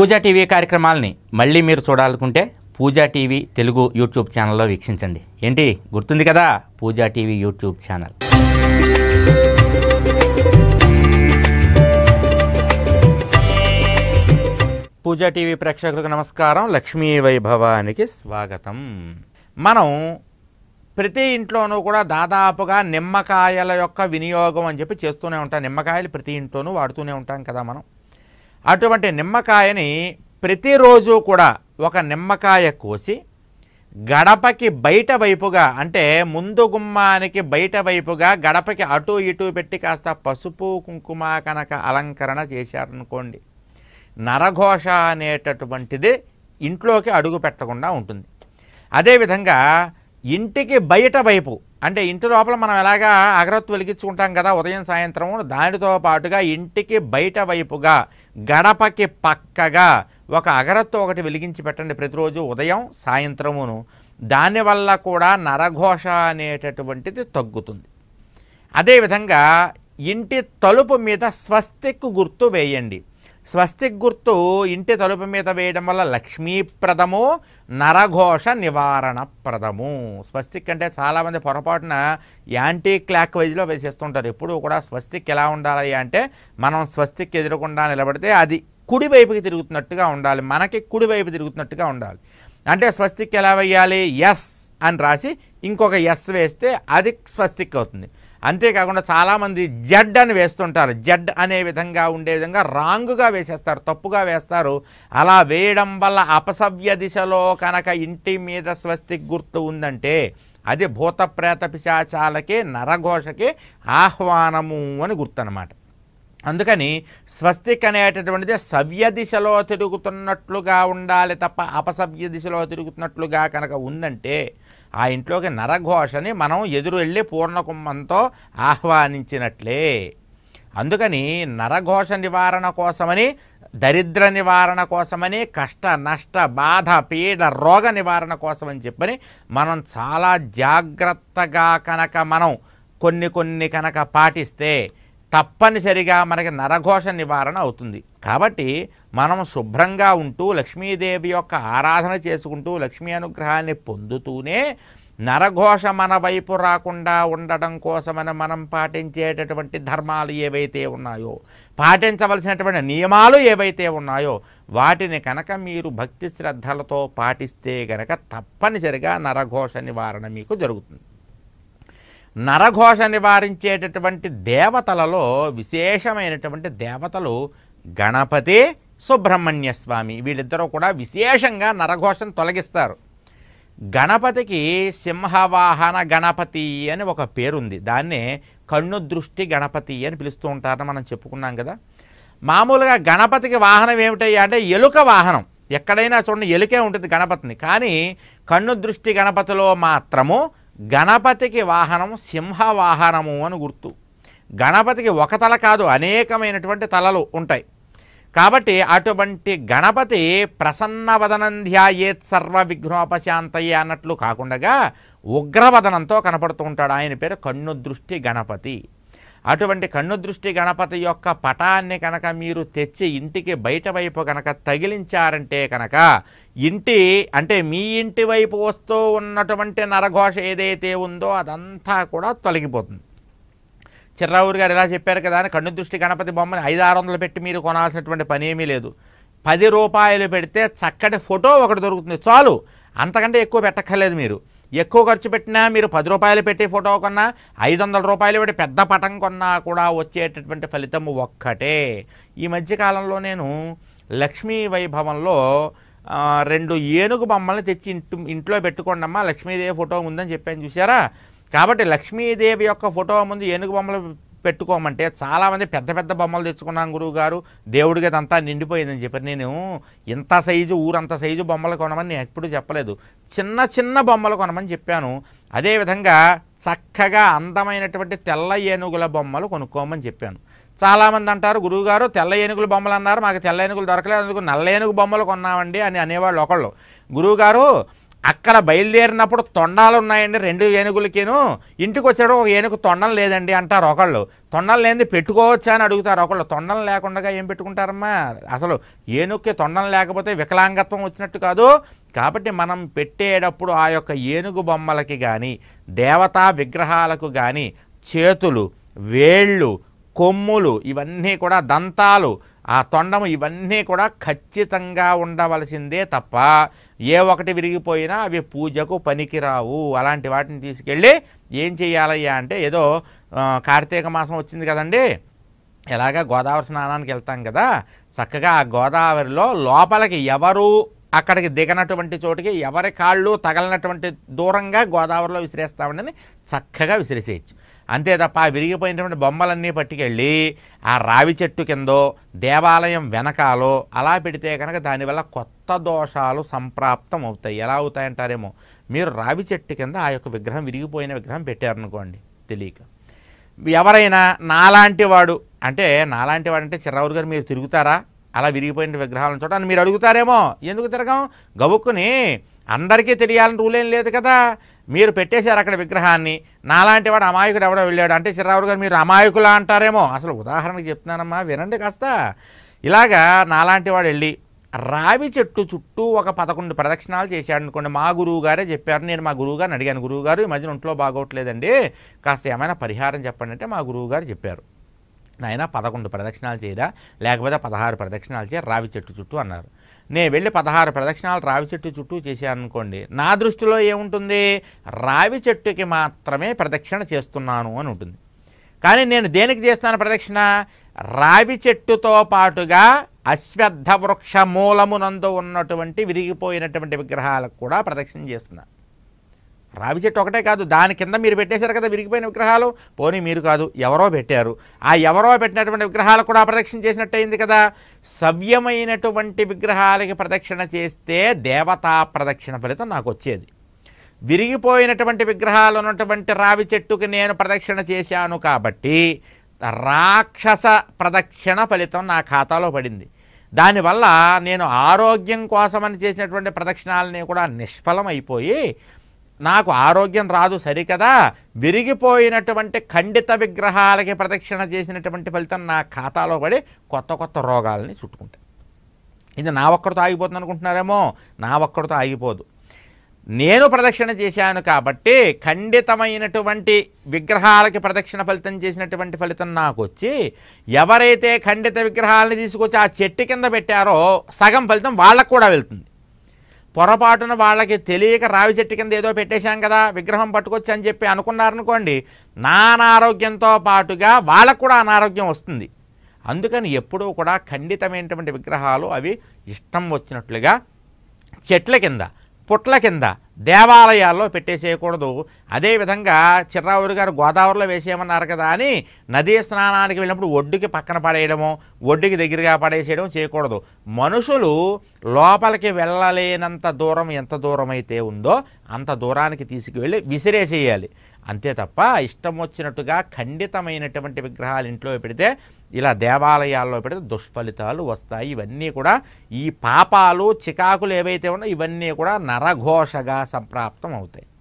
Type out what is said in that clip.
పూజా TV కార్యక్రమాలని మళ్ళీ మీరు చూడాలనుకుంటే పూజా టీవీ తెలుగు యూట్యూబ్ ఛానల్లో వీక్షించండి ఏంటి గుర్తుంది కదా Pooja TV YouTube channel Pooja TV ప్రేక్షకులకు నమస్కారం లక్ష్మీ వైభవానికి స్వాగతం మనం ప్రతి ఇంట్లోనూ కూడా దాదాపుగా నిమ్మకాయల యొక్క వినియోగం అని చెప్పి చేస్తూనే ఉంటాం నిమ్మకాయలు ప్రతి ఇంట్లోనూ వాడుతూనే ఉంటాం కదా మనం అటువంటి నిమ్మకాయని ప్రతిరోజు కూడా ఒక నిమ్మకాయ కోసి గడపకి బయట వైపుగా అంటే ముందు గుమ్మానికి బయట వైపుగా గడపకి అటు ఇటు పెట్టి కాస్త పసుపు కుంకుమ కనుక అలంకరణ చేశారనుకోండి నరఘోష అనేటటువంటిది ఇంట్లోకి అడుగు పెట్టకుండా ఉంటుంది అదేవిధంగా ఇంటికి బయట వైపు అంటే ఇంటి లోపల మనం ఎలాగా అగరత్తు వెలిగించుకుంటాం కదా ఉదయం సాయంత్రం దానితో పాటుగా ఇంటికి బయట వైపుగా గడపకి పక్కగా ఒక అగరత్తు ఒకటి వెలిగించి పెట్టండి ప్రతిరోజు ఉదయం సాయంత్రమును దానివల్ల కూడా నరఘోష అనేటటువంటిది తగ్గుతుంది అదేవిధంగా ఇంటి తలుపు మీద స్వస్తిక్ గుర్తు వేయండి స్వస్తిక్ గుర్తు ఇంటి తలుపు మీద వేయడం వల్ల లక్ష్మీప్రదము నరఘోష నివారణ ప్రదము స్వస్తిక్ అంటే చాలామంది పొరపాటున యాంటీ క్లాక్ వైజ్లో వేసేస్తుంటారు ఎప్పుడు కూడా స్వస్తిక్ ఎలా ఉండాలి అంటే మనం స్వస్తిక్ ఎదురకుండా నిలబడితే అది కుడివైపుకి తిరుగుతున్నట్టుగా ఉండాలి మనకి కుడివైపు తిరుగుతున్నట్టుగా ఉండాలి అంటే స్వస్తిక్ ఎలా వేయాలి ఎస్ అని రాసి ఇంకొక ఎస్ వేస్తే అది స్వస్తిక్ అవుతుంది అంతేకాకుండా చాలామంది జడ్ అని వేస్తుంటారు జడ్ అనే విధంగా ఉండే విధంగా రాంగుగా వేసేస్తారు తప్పుగా వేస్తారు అలా వేయడం వల్ల అపసవ్య దిశలో కనుక ఇంటి మీద స్వస్తి గుర్తు ఉందంటే అది భూతప్రేత పిశాచాలకే నరఘోషకే ఆహ్వానము అని గుర్తు అనమాట అందుకని స్వస్తిక్ అనేటటువంటిది సవ్య దిశలో తిరుగుతున్నట్లుగా ఉండాలి తప్ప అపసవ్య దిశలో తిరుగుతున్నట్లుగా కనుక ఉందంటే ఆ ఇంట్లోకి నరఘోషని మనం ఎదురు వెళ్ళి పూర్ణకుంభంతో ఆహ్వానించినట్లే అందుకని నరఘోష నివారణ కోసమని దరిద్ర నివారణ కోసమని కష్ట నష్ట బాధ పీడ రోగ నివారణ కోసమని చెప్పని మనం చాలా జాగ్రత్తగా కనుక మనం కొన్ని కొన్ని కనుక పాటిస్తే తప్పనిసరిగా మనకి నరఘోష నివారణ అవుతుంది కాబట్టి మనం శుభ్రంగా ఉంటూ లక్ష్మీదేవి యొక్క ఆరాధన చేసుకుంటూ లక్ష్మీ అనుగ్రహాన్ని పొందుతూనే నరఘోష మన వైపు రాకుండా ఉండడం కోసమని మనం పాటించేటటువంటి ధర్మాలు ఏవైతే ఉన్నాయో పాటించవలసినటువంటి నియమాలు ఏవైతే ఉన్నాయో వాటిని కనుక మీరు భక్తి శ్రద్ధలతో పాటిస్తే గనక తప్పనిసరిగా నరఘోష నివారణ మీకు జరుగుతుంది నరఘోష నివారించేటటువంటి దేవతలలో విశేషమైనటువంటి దేవతలు గణపతి సుబ్రహ్మణ్య స్వామి వీళ్ళిద్దరూ కూడా విశేషంగా నరఘోషను తొలగిస్తారు గణపతికి సింహవాహన గణపతి అని ఒక పేరుంది దాన్నే కన్ను దృష్టి గణపతి అని పిలుస్తూ ఉంటారని మనం చెప్పుకున్నాం కదా మామూలుగా గణపతికి వాహనం ఏమిటయ్యా అంటే ఎలుక వాహనం ఎక్కడైనా చూడండి ఎలుకే ఉంటుంది గణపతిని కానీ కన్ను దృష్టి గణపతిలో మాత్రము గణపతికి వాహనము సింహ వాహనము అని గుర్తు గణపతికి ఒక తల కాదు అనేకమైనటువంటి తలలు ఉంటాయి కాబట్టి అటువంటి గణపతి ప్రసన్నవదనం ధ్యాయేత్ సర్వ విఘ్నోపశాంతయ్య అన్నట్లు కాకుండా ఉగ్రవదనంతో కనపడుతూ ఉంటాడు ఆయన పేరు కన్ను దృష్టి గణపతి అటువంటి కన్ను దృష్టి గణపతి యొక్క పటాన్ని కనుక మీరు తెచ్చి ఇంటికి బయట వైపు కనుక తగిలించారంటే కనుక ఇంటి అంటే మీ ఇంటి వైపు వస్తూ ఉన్నటువంటి నరఘోష ఏదైతే ఉందో అదంతా కూడా తొలగిపోతుంది చిర్రావురు గారు ఇలా చెప్పారు కదా అని కన్ను దృష్టి గణపతి బొమ్మని ఐదు ఆరు వందలు పెట్టి మీరు కొనాల్సినటువంటి పని ఏమీ లేదు పది రూపాయలు పెడితే చక్కటి ఫోటో ఒకటి దొరుకుతుంది చాలు అంతకంటే ఎక్కువ పెట్టక్కర్లేదు మీరు ఎక్కువ ఖర్చు పెట్టినా మీరు పది రూపాయలు పెట్టే ఫోటో కొన్నా ఐదు వందల రూపాయలు పెట్టి పెద్ద పటం కొన్నా కూడా వచ్చేటటువంటి ఫలితం ఒక్కటే ఈ మధ్యకాలంలో నేను లక్ష్మీ వైభవంలో రెండు ఏనుగు బొమ్మల్ని తెచ్చి ఇంటి ఇంట్లో పెట్టుకోండమ్మా లక్ష్మీదేవి ఫోటో ఉందని చెప్పాను చూసారా కాబట్టి లక్ష్మీదేవి యొక్క ఫోటో ముందు ఏనుగు బొమ్మలు పెట్టుకోమంటే చాలామంది పెద్ద పెద్ద బొమ్మలు తెచ్చుకున్నాం గురువు గారు దేవుడికి అదంతా నిండిపోయిందని చెప్పారు నేను ఇంత సైజు ఊరంత సైజు బొమ్మలు కొనమని నేను ఎప్పుడూ చెప్పలేదు చిన్న చిన్న బొమ్మలు కొనమని చెప్పాను అదేవిధంగా చక్కగా అందమైనటువంటి తెల్ల ఏనుగుల బొమ్మలు కొనుక్కోమని చెప్పాను చాలామంది అంటారు గురువుగారు తెల్ల ఏనుగుల బొమ్మలు అన్నారు మాకు తెల్ల ఏనుగులు దొరకలేదు అందుకు నల్ల ఏనుగు బొమ్మలు కొన్నామండి అని అనేవాళ్ళు ఒకళ్ళు గురువుగారు అక్కడ బయలుదేరినప్పుడు తొండాలు ఉన్నాయండి రెండు ఏనుగులకేను ఇంటికి వచ్చాడు ఒక ఏనుగు తొండం లేదండి అంటారు ఒకళ్ళు తొండం లేని పెట్టుకోవచ్చా అని అడుగుతారు ఒకళ్ళు తొండం లేకుండా ఏం పెట్టుకుంటారమ్మా అసలు ఏనుగుకి తొండం లేకపోతే వికలాంగత్వం వచ్చినట్టు కాదు కాబట్టి మనం పెట్టేటప్పుడు ఆ యొక్క ఏనుగు బొమ్మలకి కానీ దేవతా విగ్రహాలకు కానీ చేతులు వేళ్ళు కొమ్ములు ఇవన్నీ కూడా దంతాలు ఆ తొండము ఇవన్నీ కూడా ఖచ్చితంగా ఉండవలసిందే తప్ప ఏ ఒకటి విరిగిపోయినా అవి పూజకు పనికిరావు అలాంటి వాటిని తీసుకెళ్ళి ఏం చేయాలయ్యా అంటే ఏదో కార్తీక మాసం వచ్చింది కదండి ఎలాగ గోదావరి స్నానానికి వెళ్తాం కదా చక్కగా ఆ గోదావరిలో లోపలికి ఎవరు అక్కడికి దిగనటువంటి చోటికి ఎవరి కాళ్ళు తగలనటువంటి దూరంగా గోదావరిలో విసిరేస్తామని చక్కగా విసిరేసేయచ్చు అంతే తప్ప ఆ విరిగిపోయినటువంటి బొమ్మలన్నీ పట్టుకెళ్ళి ఆ రావి చెట్టు కిందో దేవాలయం వెనకాలో అలా పెడితే కనుక దానివల్ల కొత్త దోషాలు సంప్రాప్తం అవుతాయి ఎలా అవుతాయంటారేమో మీరు రావి చెట్టు కింద ఆ యొక్క విగ్రహం విరిగిపోయిన విగ్రహం పెట్టారనుకోండి తెలియక ఎవరైనా నాలాంటి వాడు అంటే నాలాంటి అంటే చిరావురు గారు మీరు తిరుగుతారా అలా విరిగిపోయిన విగ్రహాలను చూడాలని మీరు అడుగుతారేమో ఎందుకు తిరగం గబుక్కుని అందరికీ తెలియాలని రూలేం లేదు కదా మీరు పెట్టేశారు అక్కడ విగ్రహాన్ని నాలాంటి వాడు అమాయకుడు ఎవడో వెళ్ళాడు అంటే చిరావు గారు మీరు అమాయకులా అంటారేమో అసలు ఉదాహరణకు చెప్తున్నానమ్మా వినండి కాస్త ఇలాగా నాలాంటి వాడు వెళ్ళి రావి చెట్టు చుట్టూ ఒక పదకొండు ప్రదక్షిణాలు చేశాడు అనుకోండి మా గురువు గారే చెప్పారు నేను మా గురువు గారిని అడిగాను గురువు గారు ఈ మధ్యన ఒంట్లో బాగోట్లేదండి కాస్త ఏమైనా పరిహారం చెప్పండి అంటే మా గురువు గారు చెప్పారు నాయన పదకొండు ప్రదక్షిణాలు చేయరా లేకపోతే పదహారు ప్రదక్షిణాలు చేయ రావి చెట్టు చుట్టూ అన్నారు నేను వెళ్ళి పదహారు ప్రదక్షిణాలు రావి చెట్టు చుట్టూ చేశాను అనుకోండి నా దృష్టిలో ఏముంటుంది రావి చెట్టుకి మాత్రమే ప్రదక్షిణ చేస్తున్నాను అని ఉంటుంది కానీ నేను దేనికి చేస్తాను ప్రదక్షిణ రావి చెట్టుతో పాటుగా అశ్వద్ధ వృక్ష మూలమునందు ఉన్నటువంటి విరిగిపోయినటువంటి విగ్రహాలకు కూడా ప్రదక్షిణ చేస్తున్నాను రావి చెట్టు ఒకటే కాదు దాని కింద మీరు పెట్టేశారు కదా విరిగిపోయిన విగ్రహాలు పోనీ మీరు కాదు ఎవరో పెట్టారు ఆ ఎవరో పెట్టినటువంటి విగ్రహాలు కూడా ప్రదక్షిణ చేసినట్టయింది కదా సవ్యమైనటువంటి విగ్రహాలకి ప్రదక్షిణ చేస్తే దేవతా ప్రదక్షిణ ఫలితం నాకు వచ్చేది విరిగిపోయినటువంటి విగ్రహాలు ఉన్నటువంటి రావి చెట్టుకి నేను ప్రదక్షిణ చేశాను కాబట్టి రాక్షస ప్రదక్షిణ ఫలితం నా ఖాతాలో పడింది దానివల్ల నేను ఆరోగ్యం కోసమని చేసినటువంటి ప్రదక్షిణాలని కూడా నిష్ఫలం అయిపోయి నాకు ఆరోగ్యం రాదు సరికదా విరిగిపోయినటువంటి ఖండిత విగ్రహాలకి ప్రదక్షిణ చేసినటువంటి ఫలితం నా ఖాతాలో పడి కొత్త కొత్త రోగాలని చుట్టుకుంటాయి ఇది నా ఒక్కరితో ఆగిపోతుంది అనుకుంటున్నారేమో నా ఒక్కరితో ఆగిపోదు నేను ప్రదక్షిణ చేశాను కాబట్టి ఖండితమైనటువంటి విగ్రహాలకి ప్రదక్షిణ ఫలితం చేసినటువంటి ఫలితం నాకు వచ్చి ఎవరైతే ఖండిత విగ్రహాలని తీసుకొచ్చి ఆ చెట్టు కింద పెట్టారో సగం ఫలితం వాళ్ళకు కూడా వెళ్తుంది పొరపాటున వాళ్ళకి తెలియక రావి చెట్టు కింద ఏదో పెట్టేశాం కదా విగ్రహం పట్టుకొచ్చి అని చెప్పి అనుకున్నారనుకోండి నా అనారోగ్యంతో పాటుగా వాళ్ళకు కూడా అనారోగ్యం వస్తుంది అందుకని ఎప్పుడూ కూడా ఖండితమైనటువంటి విగ్రహాలు అవి ఇష్టం వచ్చినట్లుగా చెట్ల కింద పుట్ల కింద దేవాలయాల్లో పెట్టేసేయకూడదు అదేవిధంగా చిర్రావురి గారు గోదావరిలో వేసేయమన్నారు కదా అని నదీ స్నానానికి వెళ్ళినప్పుడు ఒడ్డుకి పక్కన పడేయడము ఒడ్డుకి దగ్గరగా పడేసేయడం చేయకూడదు మనుషులు లోపలికి వెళ్ళలేనంత దూరం ఎంత దూరం అయితే ఉందో అంత దూరానికి తీసుకువెళ్ళి విసిరేసేయాలి అంతే తప్ప ఇష్టం వచ్చినట్టుగా ఖండితమైనటువంటి విగ్రహాలు ఇంట్లో పెడితే ఇలా దేవాలయాల్లో పెడితే దుష్ఫలితాలు వస్తాయి ఇవన్నీ కూడా ఈ పాపాలు చికాకులు ఏవైతే ఉన్నాయో ఇవన్నీ కూడా నరఘోషగా సంప్రాప్తం అవుతాయి